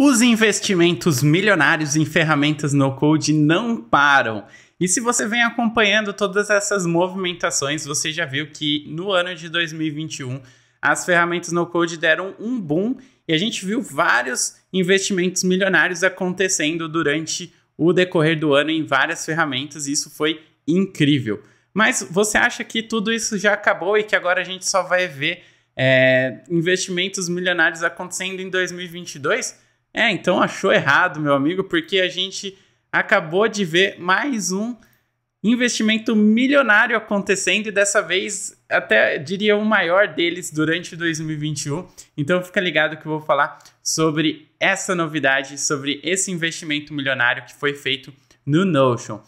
Os investimentos milionários em ferramentas no-code não param. E se você vem acompanhando todas essas movimentações, você já viu que no ano de 2021 as ferramentas no-code deram um boom e a gente viu vários investimentos milionários acontecendo durante o decorrer do ano em várias ferramentas e isso foi incrível. Mas você acha que tudo isso já acabou e que agora a gente só vai ver é, investimentos milionários acontecendo em 2022? É, então achou errado, meu amigo, porque a gente acabou de ver mais um investimento milionário acontecendo e dessa vez até diria o maior deles durante 2021. Então fica ligado que eu vou falar sobre essa novidade, sobre esse investimento milionário que foi feito no Notion.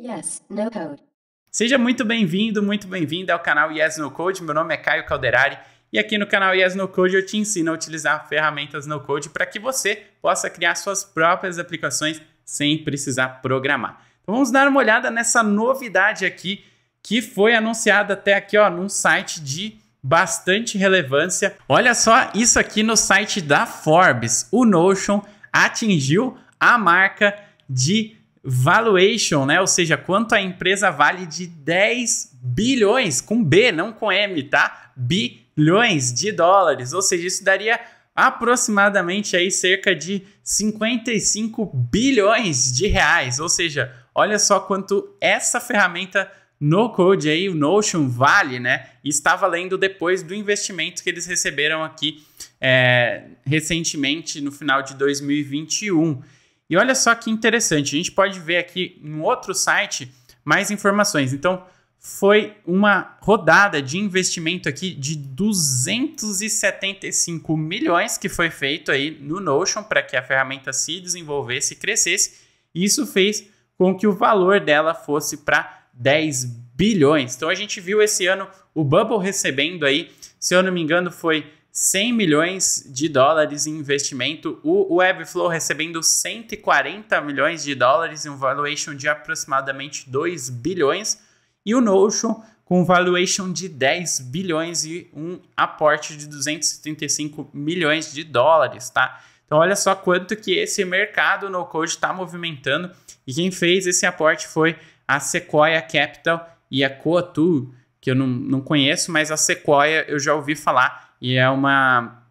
Yes, no code. Seja muito bem-vindo, muito bem-vinda ao canal Yes No Code. Meu nome é Caio Calderari e aqui no canal Yes No Code eu te ensino a utilizar ferramentas no code para que você possa criar suas próprias aplicações sem precisar programar. Então vamos dar uma olhada nessa novidade aqui que foi anunciada até aqui, ó, num site de bastante relevância. Olha só isso aqui no site da Forbes. O Notion atingiu a marca de valuation, né? Ou seja, quanto a empresa vale de 10 bilhões, com B, não com M, tá? Bilhões bilhões de dólares, ou seja, isso daria aproximadamente aí cerca de 55 bilhões de reais, ou seja, olha só quanto essa ferramenta no code aí, o Notion vale, né? está valendo depois do investimento que eles receberam aqui é, recentemente no final de 2021. E olha só que interessante, a gente pode ver aqui em outro site mais informações. Então, foi uma rodada de investimento aqui de 275 milhões que foi feito aí no Notion para que a ferramenta se desenvolvesse e crescesse. Isso fez com que o valor dela fosse para 10 bilhões. Então a gente viu esse ano o Bubble recebendo aí, se eu não me engano, foi 100 milhões de dólares em investimento, o Webflow recebendo 140 milhões de dólares em um valuation de aproximadamente 2 bilhões e o Notion com valuation de 10 bilhões e um aporte de 275 milhões de dólares, tá? Então olha só quanto que esse mercado no code está movimentando e quem fez esse aporte foi a Sequoia Capital e a Coatu, que eu não, não conheço, mas a Sequoia eu já ouvi falar e é uma,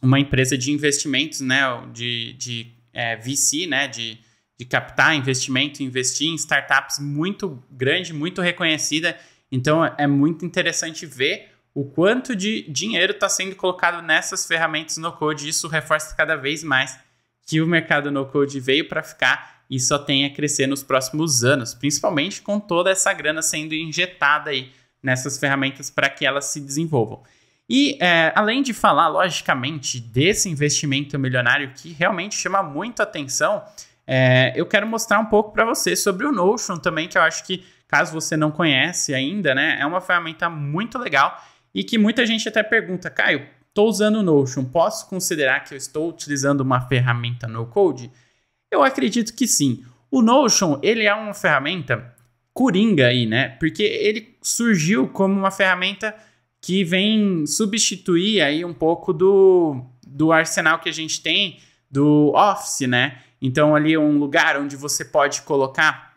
uma empresa de investimentos, né, de, de é, VC, né, de de captar investimento, investir em startups muito grande, muito reconhecida. Então é muito interessante ver o quanto de dinheiro está sendo colocado nessas ferramentas no code. Isso reforça cada vez mais que o mercado no code veio para ficar e só tem a crescer nos próximos anos, principalmente com toda essa grana sendo injetada aí nessas ferramentas para que elas se desenvolvam. E é, além de falar, logicamente, desse investimento milionário que realmente chama muito atenção, é, eu quero mostrar um pouco para você sobre o Notion também, que eu acho que, caso você não conhece ainda, né, é uma ferramenta muito legal e que muita gente até pergunta, Caio, estou usando o Notion, posso considerar que eu estou utilizando uma ferramenta no-code? Eu acredito que sim. O Notion, ele é uma ferramenta coringa aí, né? Porque ele surgiu como uma ferramenta que vem substituir aí um pouco do, do arsenal que a gente tem do Office, né? Então, ali é um lugar onde você pode colocar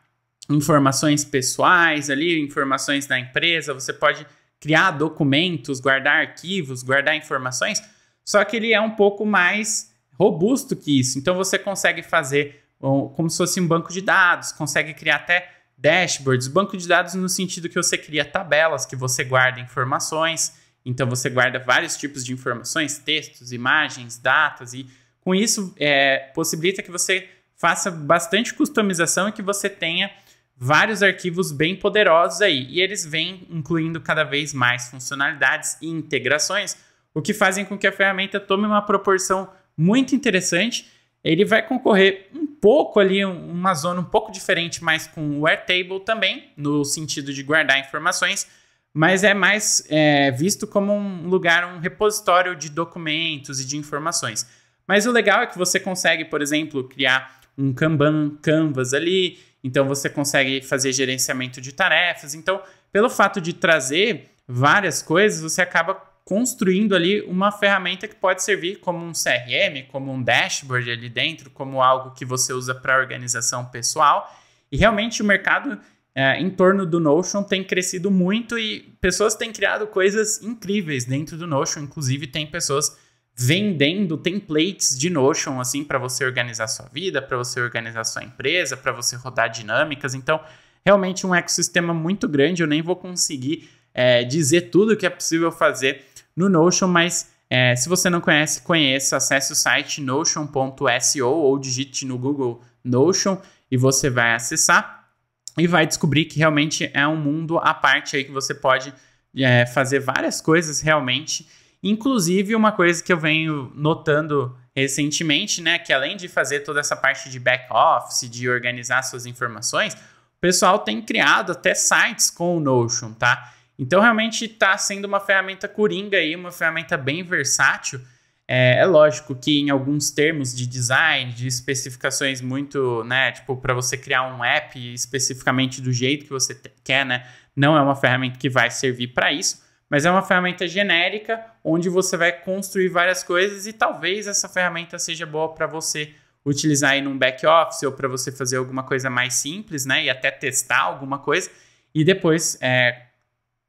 informações pessoais, ali informações da empresa, você pode criar documentos, guardar arquivos, guardar informações, só que ele é um pouco mais robusto que isso. Então, você consegue fazer como se fosse um banco de dados, consegue criar até dashboards, banco de dados no sentido que você cria tabelas que você guarda informações, então você guarda vários tipos de informações, textos, imagens, datas e com isso, é, possibilita que você faça bastante customização e que você tenha vários arquivos bem poderosos aí. E eles vêm incluindo cada vez mais funcionalidades e integrações, o que fazem com que a ferramenta tome uma proporção muito interessante. Ele vai concorrer um pouco ali, uma zona um pouco diferente, mas com o Airtable também, no sentido de guardar informações, mas é mais é, visto como um lugar, um repositório de documentos e de informações. Mas o legal é que você consegue, por exemplo, criar um Kanban, Canvas ali, então você consegue fazer gerenciamento de tarefas. Então, pelo fato de trazer várias coisas, você acaba construindo ali uma ferramenta que pode servir como um CRM, como um dashboard ali dentro, como algo que você usa para organização pessoal. E realmente o mercado é, em torno do Notion tem crescido muito e pessoas têm criado coisas incríveis dentro do Notion, inclusive tem pessoas vendendo templates de Notion assim para você organizar sua vida, para você organizar sua empresa, para você rodar dinâmicas. Então, realmente um ecossistema muito grande. Eu nem vou conseguir é, dizer tudo o que é possível fazer no Notion, mas é, se você não conhece, conheça, acesse o site notion.so ou digite no Google Notion e você vai acessar e vai descobrir que realmente é um mundo à parte aí que você pode é, fazer várias coisas realmente Inclusive, uma coisa que eu venho notando recentemente, né, que além de fazer toda essa parte de back office, de organizar suas informações, o pessoal tem criado até sites com o Notion, tá? Então realmente está sendo uma ferramenta coringa aí, uma ferramenta bem versátil. É, é, lógico que em alguns termos de design, de especificações muito, né, tipo para você criar um app especificamente do jeito que você quer, né, não é uma ferramenta que vai servir para isso. Mas é uma ferramenta genérica onde você vai construir várias coisas e talvez essa ferramenta seja boa para você utilizar aí num back office ou para você fazer alguma coisa mais simples, né? E até testar alguma coisa. E depois, é,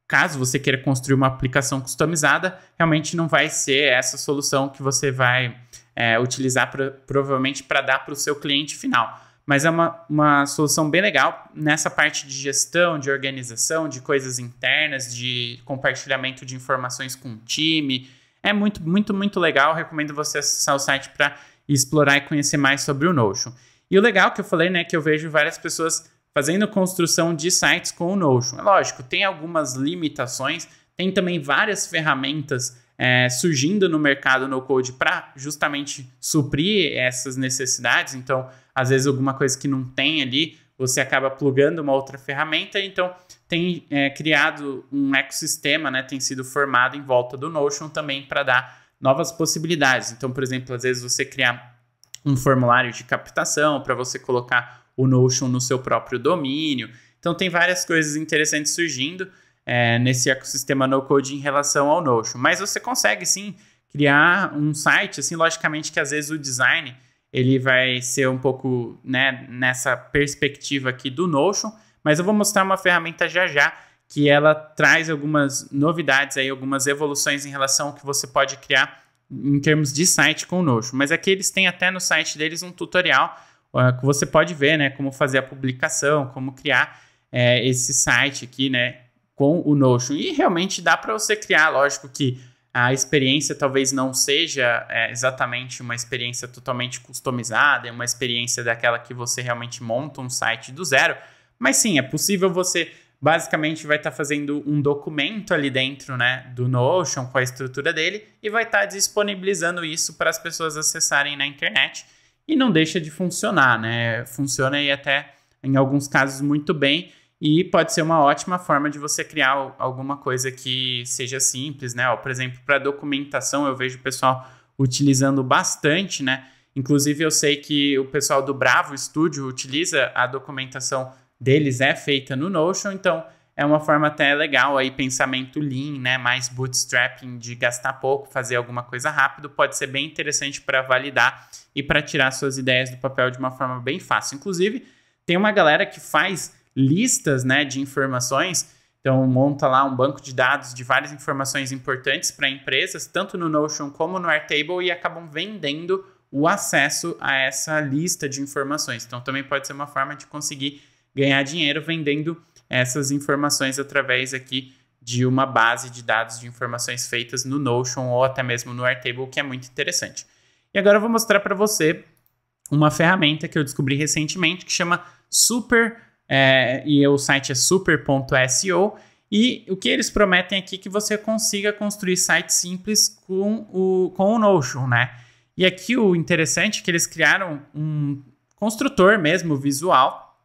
caso você queira construir uma aplicação customizada, realmente não vai ser essa solução que você vai é, utilizar provavelmente para dar para o seu cliente final. Mas é uma, uma solução bem legal nessa parte de gestão, de organização, de coisas internas, de compartilhamento de informações com o time. É muito, muito, muito legal. Recomendo você acessar o site para explorar e conhecer mais sobre o Notion. E o legal que eu falei, né, que eu vejo várias pessoas fazendo construção de sites com o Notion. É lógico, tem algumas limitações, tem também várias ferramentas é, surgindo no mercado no code para justamente suprir essas necessidades. Então, às vezes alguma coisa que não tem ali, você acaba plugando uma outra ferramenta, então tem é, criado um ecossistema, né, tem sido formado em volta do Notion também para dar novas possibilidades. Então, por exemplo, às vezes você criar um formulário de captação para você colocar o Notion no seu próprio domínio. Então, tem várias coisas interessantes surgindo é, nesse ecossistema no-code em relação ao Notion. Mas você consegue, sim, criar um site, assim, logicamente que às vezes o design ele vai ser um pouco né, nessa perspectiva aqui do Notion, mas eu vou mostrar uma ferramenta já já que ela traz algumas novidades aí, algumas evoluções em relação ao que você pode criar em termos de site com o Notion. Mas aqui eles têm até no site deles um tutorial uh, que você pode ver, né, como fazer a publicação, como criar é, esse site aqui, né, com o Notion. E realmente dá para você criar, lógico que a experiência talvez não seja é, exatamente uma experiência totalmente customizada, é uma experiência daquela que você realmente monta um site do zero, mas sim, é possível você basicamente vai estar tá fazendo um documento ali dentro, né, do Notion com a estrutura dele e vai estar tá disponibilizando isso para as pessoas acessarem na internet e não deixa de funcionar, né? Funciona aí até em alguns casos muito bem e pode ser uma ótima forma de você criar alguma coisa que seja simples, né? por exemplo, para documentação, eu vejo o pessoal utilizando bastante, né? Inclusive, eu sei que o pessoal do Bravo Studio utiliza a documentação deles, é feita no Notion, então é uma forma até legal aí, pensamento lean, né? Mais bootstrapping de gastar pouco, fazer alguma coisa rápido, pode ser bem interessante para validar e para tirar suas ideias do papel de uma forma bem fácil. Inclusive, tem uma galera que faz listas né, de informações. Então, monta lá um banco de dados de várias informações importantes para empresas, tanto no Notion como no Airtable, e acabam vendendo o acesso a essa lista de informações. Então, também pode ser uma forma de conseguir ganhar dinheiro vendendo essas informações através aqui de uma base de dados de informações feitas no Notion ou até mesmo no Airtable, que é muito interessante. E agora eu vou mostrar para você uma ferramenta que eu descobri recentemente que chama Super é, e o site é super.seo. E o que eles prometem aqui é que você consiga construir sites simples com o, com o Notion, né? E aqui o interessante é que eles criaram um construtor mesmo visual,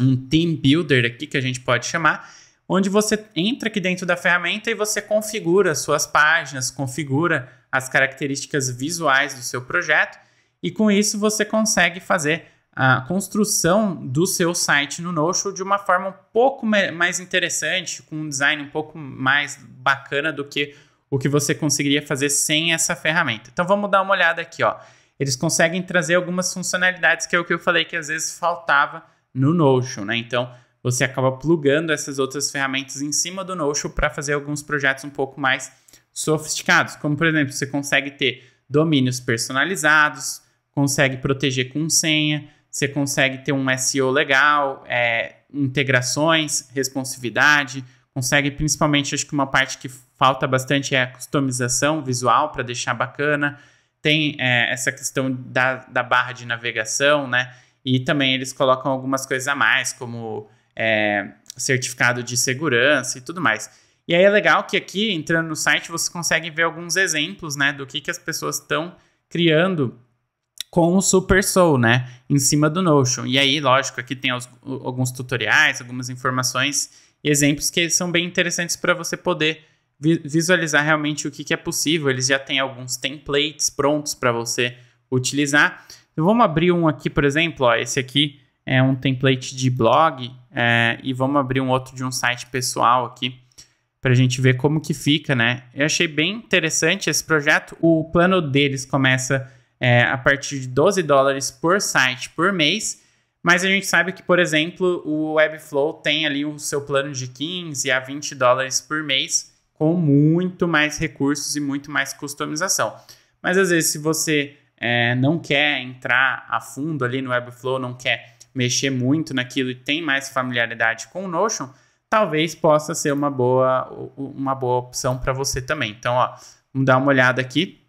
um team builder aqui que a gente pode chamar, onde você entra aqui dentro da ferramenta e você configura suas páginas, configura as características visuais do seu projeto e com isso você consegue fazer a construção do seu site no Notion de uma forma um pouco mais interessante, com um design um pouco mais bacana do que o que você conseguiria fazer sem essa ferramenta. Então vamos dar uma olhada aqui, ó. Eles conseguem trazer algumas funcionalidades que é o que eu falei que às vezes faltava no Notion, né? Então você acaba plugando essas outras ferramentas em cima do Notion para fazer alguns projetos um pouco mais sofisticados, como por exemplo, você consegue ter domínios personalizados, consegue proteger com senha, você consegue ter um SEO legal, é, integrações, responsividade, consegue principalmente, acho que uma parte que falta bastante é a customização visual para deixar bacana, tem é, essa questão da, da barra de navegação, né? E também eles colocam algumas coisas a mais, como é, certificado de segurança e tudo mais. E aí é legal que aqui, entrando no site, você consegue ver alguns exemplos né, do que, que as pessoas estão criando com o Super Soul, né? Em cima do Notion. E aí, lógico, aqui tem os, alguns tutoriais, algumas informações e exemplos que são bem interessantes para você poder vi visualizar realmente o que, que, é possível. Eles já têm alguns templates prontos para você utilizar. Então, vamos abrir um aqui, por exemplo, ó, esse aqui é um template de blog é, e vamos abrir um outro de um site pessoal aqui para a gente ver como que fica, né? Eu achei bem interessante esse projeto. O plano deles começa é, a partir de 12 dólares por site por mês. Mas a gente sabe que, por exemplo, o Webflow tem ali o seu plano de 15 a 20 dólares por mês, com muito mais recursos e muito mais customização. Mas às vezes, se você é, não quer entrar a fundo ali no Webflow, não quer mexer muito naquilo e tem mais familiaridade com o Notion, talvez possa ser uma boa, uma boa opção para você também. Então, ó, vamos dar uma olhada aqui.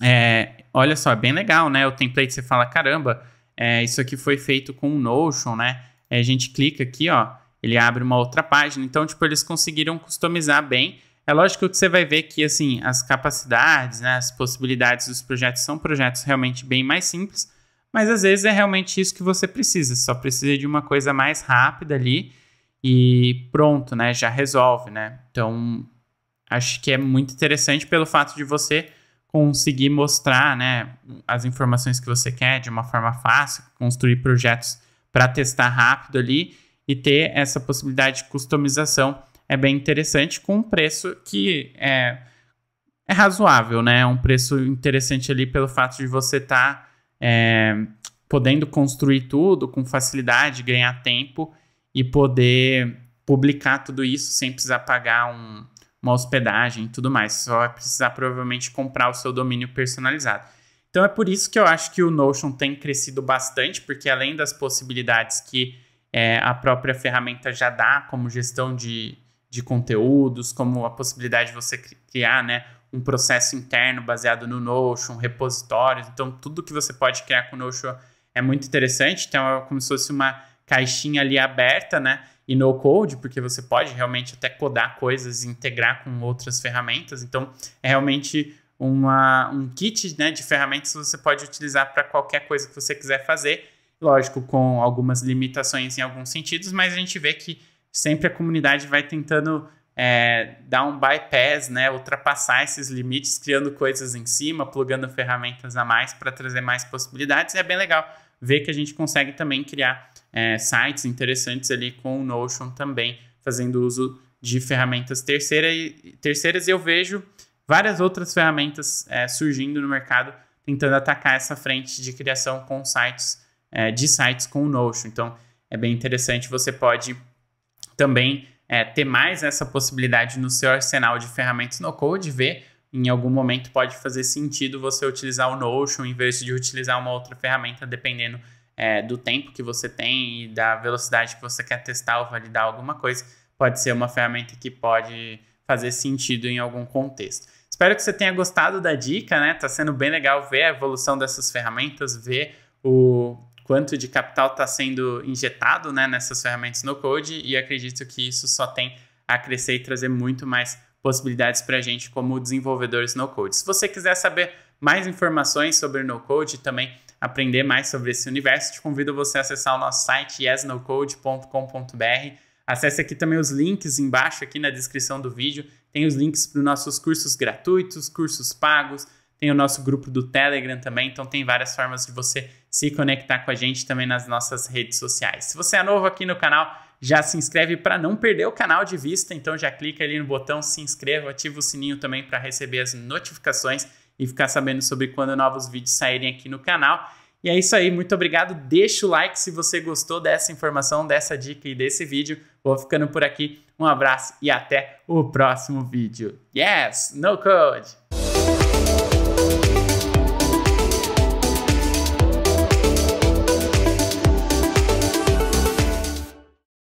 É, olha só, é bem legal, né? O template você fala, caramba, é, isso aqui foi feito com o Notion, né? É, a gente clica aqui, ó, ele abre uma outra página. Então, tipo, eles conseguiram customizar bem. É lógico que você vai ver que, assim, as capacidades, né, as possibilidades dos projetos são projetos realmente bem mais simples, mas às vezes é realmente isso que você precisa. só precisa de uma coisa mais rápida ali e pronto, né? Já resolve, né? Então, acho que é muito interessante pelo fato de você conseguir mostrar né, as informações que você quer de uma forma fácil, construir projetos para testar rápido ali e ter essa possibilidade de customização é bem interessante com um preço que é, é razoável, né? É um preço interessante ali pelo fato de você estar tá, é, podendo construir tudo com facilidade, ganhar tempo e poder publicar tudo isso sem precisar pagar um, uma hospedagem e tudo mais. Só vai precisar provavelmente comprar o seu domínio personalizado. Então é por isso que eu acho que o Notion tem crescido bastante, porque além das possibilidades que é, a própria ferramenta já dá, como gestão de, de conteúdos, como a possibilidade de você criar né, um processo interno baseado no Notion, repositórios. Então, tudo que você pode criar com o Notion é muito interessante. Então, é como se fosse uma caixinha ali aberta, né? e no code, porque você pode realmente até codar coisas e integrar com outras ferramentas. Então, é realmente uma, um kit né, de ferramentas que você pode utilizar para qualquer coisa que você quiser fazer. Lógico, com algumas limitações em alguns sentidos, mas a gente vê que sempre a comunidade vai tentando é, dar um bypass, né, ultrapassar esses limites, criando coisas em cima, plugando ferramentas a mais para trazer mais possibilidades. É bem legal ver que a gente consegue também criar é, sites interessantes ali com o Notion também, fazendo uso de ferramentas terceira e, terceiras. E eu vejo várias outras ferramentas é, surgindo no mercado, tentando atacar essa frente de criação com sites, é, de sites com o Notion. Então, é bem interessante, você pode também é, ter mais essa possibilidade no seu arsenal de ferramentas no Code, ver em algum momento pode fazer sentido você utilizar o Notion em vez de utilizar uma outra ferramenta, dependendo é, do tempo que você tem e da velocidade que você quer testar ou validar alguma coisa. Pode ser uma ferramenta que pode fazer sentido em algum contexto. Espero que você tenha gostado da dica, né? Tá sendo bem legal ver a evolução dessas ferramentas, ver o quanto de capital está sendo injetado né, nessas ferramentas no code e acredito que isso só tem a crescer e trazer muito mais possibilidades para a gente como desenvolvedores no code. Se você quiser saber mais informações sobre no code e também aprender mais sobre esse universo, te convido você a acessar o nosso site yesnocode.com.br. Acesse aqui também os links embaixo aqui na descrição do vídeo. Tem os links para os nossos cursos gratuitos, cursos pagos, tem o nosso grupo do Telegram também, então tem várias formas de você se conectar com a gente também nas nossas redes sociais. Se você é novo aqui no canal, já se inscreve para não perder o canal de vista, então já clica ali no botão se inscreva, ativa o sininho também para receber as notificações e ficar sabendo sobre quando novos vídeos saírem aqui no canal. E é isso aí, muito obrigado. Deixa o like se você gostou dessa informação, dessa dica e desse vídeo. Vou ficando por aqui. Um abraço e até o próximo vídeo. Yes, no code.